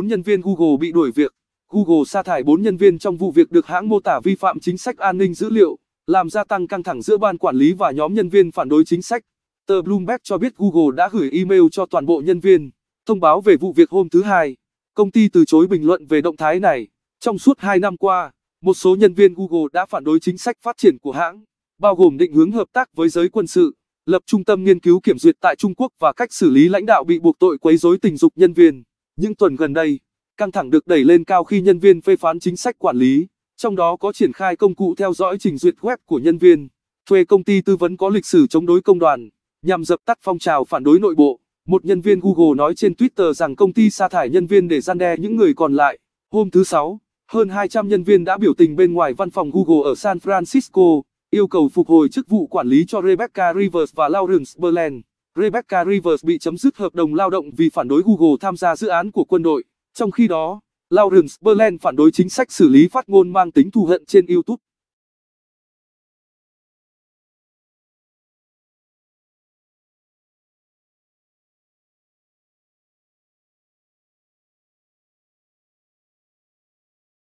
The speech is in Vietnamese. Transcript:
4 nhân viên Google bị đuổi việc. Google sa thải 4 nhân viên trong vụ việc được hãng mô tả vi phạm chính sách an ninh dữ liệu, làm gia tăng căng thẳng giữa ban quản lý và nhóm nhân viên phản đối chính sách. Tờ Bloomberg cho biết Google đã gửi email cho toàn bộ nhân viên, thông báo về vụ việc hôm thứ Hai. Công ty từ chối bình luận về động thái này. Trong suốt 2 năm qua, một số nhân viên Google đã phản đối chính sách phát triển của hãng, bao gồm định hướng hợp tác với giới quân sự, lập trung tâm nghiên cứu kiểm duyệt tại Trung Quốc và cách xử lý lãnh đạo bị buộc tội quấy rối tình dục nhân viên. Những tuần gần đây, căng thẳng được đẩy lên cao khi nhân viên phê phán chính sách quản lý, trong đó có triển khai công cụ theo dõi trình duyệt web của nhân viên, thuê công ty tư vấn có lịch sử chống đối công đoàn, nhằm dập tắt phong trào phản đối nội bộ. Một nhân viên Google nói trên Twitter rằng công ty sa thải nhân viên để gian đe những người còn lại. Hôm thứ Sáu, hơn 200 nhân viên đã biểu tình bên ngoài văn phòng Google ở San Francisco, yêu cầu phục hồi chức vụ quản lý cho Rebecca Rivers và Lawrence Berland. Rebecca Rivers bị chấm dứt hợp đồng lao động vì phản đối Google tham gia dự án của quân đội. Trong khi đó, Lawrence Berland phản đối chính sách xử lý phát ngôn mang tính thù hận trên YouTube.